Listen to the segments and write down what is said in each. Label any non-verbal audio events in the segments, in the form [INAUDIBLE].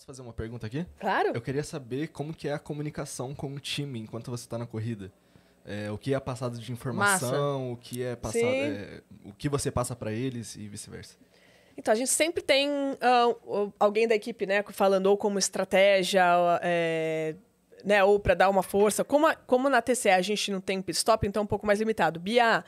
Posso fazer uma pergunta aqui? Claro. Eu queria saber como que é a comunicação com o time enquanto você está na corrida. É, o que é passado de informação, Massa. o que é passado, é, o que você passa para eles e vice-versa. Então a gente sempre tem uh, alguém da equipe, né, falando ou como estratégia, é, né, ou para dar uma força. Como, a, como na TC a gente não tem pit stop, então é um pouco mais limitado. Bia,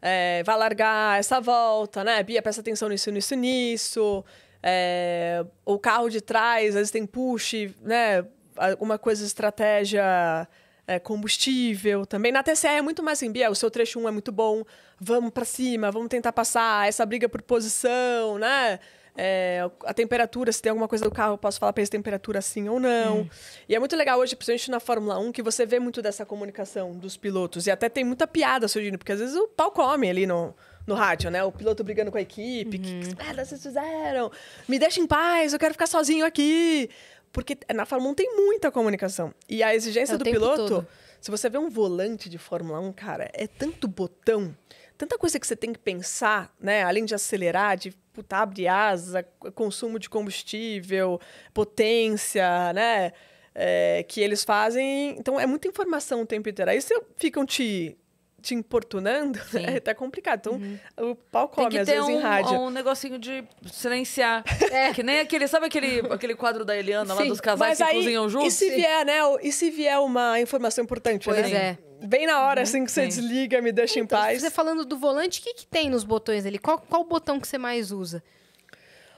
é, vai largar essa volta, né? Bia, presta atenção nisso, nisso, nisso. É, o carro de trás, às vezes tem push, né? Alguma coisa, estratégia é, combustível também. Na TCE é muito mais assim, Biel, o seu trecho 1 é muito bom, vamos para cima, vamos tentar passar, essa briga por posição, né? É, a temperatura, se tem alguma coisa do carro, eu posso falar para esse temperatura é sim ou não. Hum. E é muito legal hoje, principalmente na Fórmula 1, que você vê muito dessa comunicação dos pilotos. E até tem muita piada, surgindo, porque às vezes o pau come ali no, no rádio, né? O piloto brigando com a equipe, uhum. que, que merda vocês fizeram? Me deixa em paz, eu quero ficar sozinho aqui. Porque na Fórmula 1 tem muita comunicação. E a exigência é do piloto, todo. se você vê um volante de Fórmula 1, cara, é tanto botão, tanta coisa que você tem que pensar, né? Além de acelerar, de puta, abre asa, consumo de combustível, potência, né? É, que eles fazem. Então é muita informação o tempo inteiro. Aí você ficam te te importunando, é, [LAUGHS] tá complicado. Então, uhum. o pau come, Tem que às ter vezes, um, em rádio. um negocinho de silenciar. [LAUGHS] É. Que nem aquele, sabe aquele, aquele quadro da Eliana Sim. lá dos casais Mas que aí, cozinham juntos? E se vier, né? E se vier uma informação importante, pois né? é bem na hora, uhum, assim, que você desliga, me deixa então, em paz. Você tá falando do volante, o que, que tem nos botões ali? Qual, qual botão que você mais usa?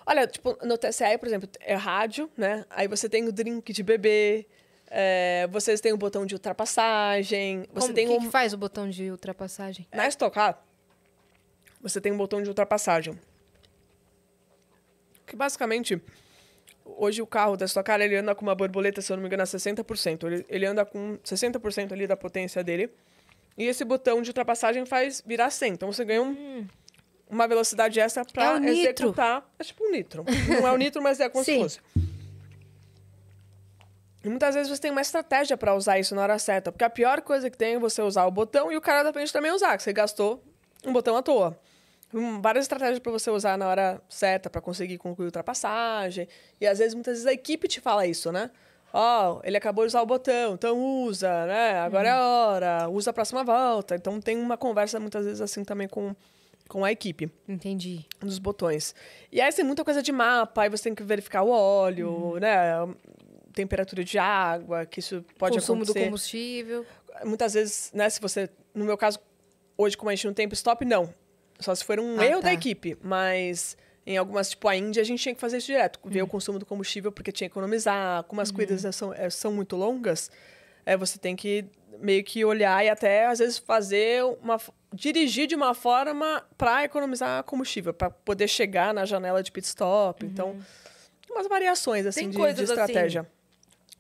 Olha, tipo, no TCE, por exemplo, é rádio, né? Aí você tem o drink de bebê, é, vocês têm um botão de ultrapassagem. Você Como, tem que um... que faz o botão de ultrapassagem? Na Stock Car, ah, você tem um botão de ultrapassagem. Que basicamente, hoje o carro da Stock Car, ele anda com uma borboleta, se eu não me engano, a 60%. Ele, ele anda com 60% ali da potência dele. E esse botão de ultrapassagem faz virar 100. Então você ganha um... Hum. uma velocidade extra para é executar. Nitro. É tipo um nitro. Não é o nitro, mas é como se fosse. E muitas vezes você tem uma estratégia para usar isso na hora certa, porque a pior coisa que tem é você usar o botão e o cara da frente também usar, que você gastou um botão à toa. Hum, várias estratégias para você usar na hora certa para conseguir concluir ultrapassagem. E às vezes, muitas vezes a equipe te fala isso, né? Ó, oh, ele acabou de usar o botão, então usa, né? Agora hum. é a uhum. hora, usa a próxima volta. Então tem uma conversa muitas vezes assim também com com a equipe. Entendi. Dos botões. E aí tem muita coisa de mapa, aí você tem que verificar o óleo, hum. né? temperatura de água, que isso pode Consumo acontecer. Consumo do combustível. Muitas vezes, né, se você, no meu caso, hoje como a gente não tem stop, não. Só se for um ah, erro tá. da equipe, mas em algumas, tipo a Índia, a gente tinha que fazer isso direto, ver uhum. o consumo do combustível porque tinha que economizar, como as uhum. corridas né, são, eh, são muito longas, é, você tem que meio que olhar e até às vezes fazer uma dirigir de uma forma para economizar combustível, para poder chegar na janela de pit stop. Então, uhum. Então, umas variações assim tem de, de assim, estratégia. Assim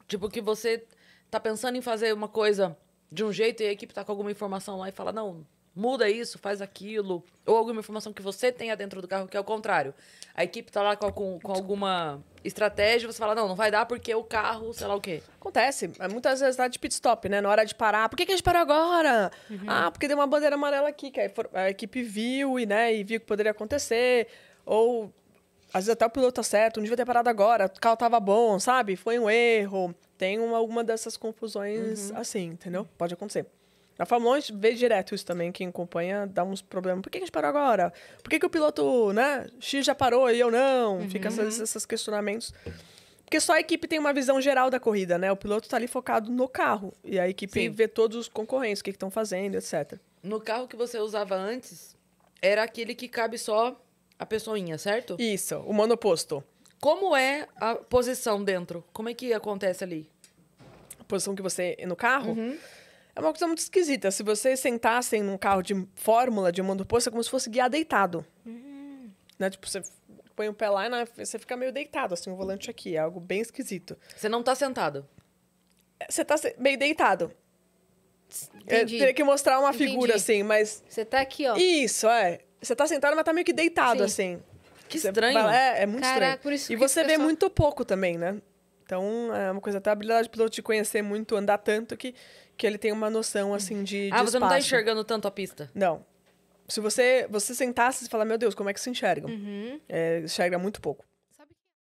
Tipo, que você tá pensando em fazer uma coisa de um jeito e a equipe tá com alguma informação lá e fala, não, muda isso, faz aquilo. Ou alguma informação que você tenha dentro do carro, que é o contrário. A equipe tá lá com, com, com alguma estratégia, você fala, não, não vai dar porque o carro, sei lá o quê. Acontece. É, muitas vezes na de pit stop, né? Na hora de parar. Por que, que a gente parou agora? Uhum. Ah, porque deu uma bandeira amarela aqui, que a equipe viu e, né, e viu que poderia acontecer. Ou às vezes até o piloto tá certo, não devia ter parado agora, o carro tava bom, sabe? Foi um erro. Tem uma, alguma dessas confusões uhum. assim, entendeu? Pode acontecer. Na Fórmula 1 a gente vê direto isso também, quem acompanha dá uns problemas. Por que a gente parou agora? Por que, que o piloto, né, X já parou e eu não? Uhum. Fica esses, esses questionamentos. Porque só a equipe tem uma visão geral da corrida, né? O piloto tá ali focado no carro. E a equipe Sim. vê todos os concorrentes, o que estão fazendo, etc. No carro que você usava antes, era aquele que cabe só a pessoinha, certo? Isso, o monoposto. Como é a posição dentro? Como é que acontece ali? A posição que você no carro? Uhum. É uma coisa muito esquisita. Se você sentassem num carro de fórmula, de monoposto, é como se fosse guiar deitado. Uhum. Né? Tipo, você põe o pé lá e você fica meio deitado, assim, o volante aqui. É algo bem esquisito. Você não tá sentado? É, você tá meio deitado. Entendi. Eu é, teria que mostrar uma Entendi. figura, assim, mas... Você tá aqui, ó. Isso, é. Você tá sentado, mas tá meio que deitado, Sim. assim. Que você estranho. é, é muito Caraca, estranho. e você vê pessoa... muito pouco também, né? Então, é uma coisa até a habilidade do piloto te conhecer muito, andar tanto que, que ele tem uma noção, assim, de. Ah, de você espaço. não tá enxergando tanto a pista? Não. Se você, você sentasse e falar, meu Deus, como é que se enxergam? Uhum. É, enxerga muito pouco.